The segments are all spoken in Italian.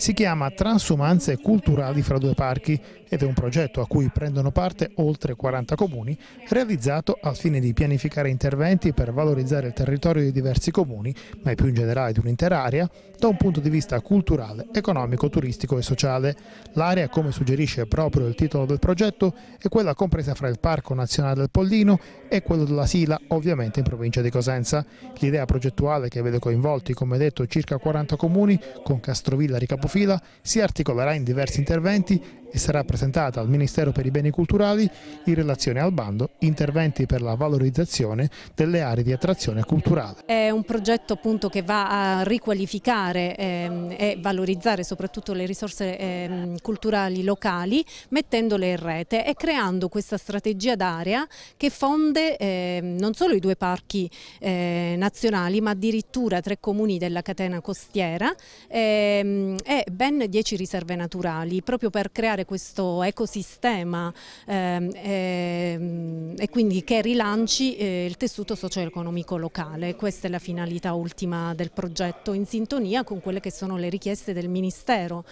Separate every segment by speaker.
Speaker 1: si chiama Transumanze culturali fra due parchi ed è un progetto a cui prendono parte oltre 40 comuni, realizzato al fine di pianificare interventi per valorizzare il territorio di diversi comuni, ma più in generale di un'intera area, da un punto di vista culturale, economico, turistico e sociale. L'area, come suggerisce proprio il titolo del progetto, è quella compresa fra il Parco Nazionale del Pollino e quello della Sila, ovviamente in provincia di Cosenza. L'idea progettuale che vede coinvolti, come detto, circa 40 comuni, con Castrovilla di fila si articolerà in diversi interventi e sarà presentata al Ministero per i Beni Culturali in relazione al bando Interventi per la valorizzazione delle aree di attrazione culturale.
Speaker 2: È un progetto appunto che va a riqualificare ehm, e valorizzare soprattutto le risorse ehm, culturali locali mettendole in rete e creando questa strategia d'area che fonde ehm, non solo i due parchi eh, nazionali ma addirittura tre comuni della catena costiera e ben dieci riserve naturali proprio per creare creare questo ecosistema ehm, ehm, e quindi che rilanci eh, il tessuto socio-economico locale. Questa è la finalità ultima del progetto in sintonia con quelle che sono le richieste del Ministero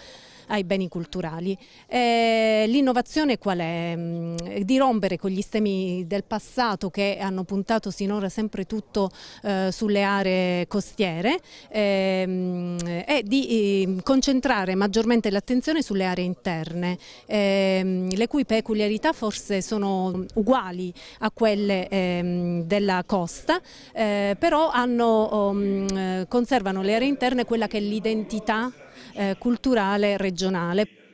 Speaker 2: ai beni culturali. Eh, L'innovazione qual è? Mm, di rompere con gli stemi del passato che hanno puntato sinora sempre tutto eh, sulle aree costiere ehm, e di eh, concentrare maggiormente l'attenzione sulle aree interne, ehm, le cui peculiarità forse sono uguali a quelle ehm, della costa, eh, però hanno, oh, mm, conservano le aree interne quella che è l'identità eh, culturale regionale.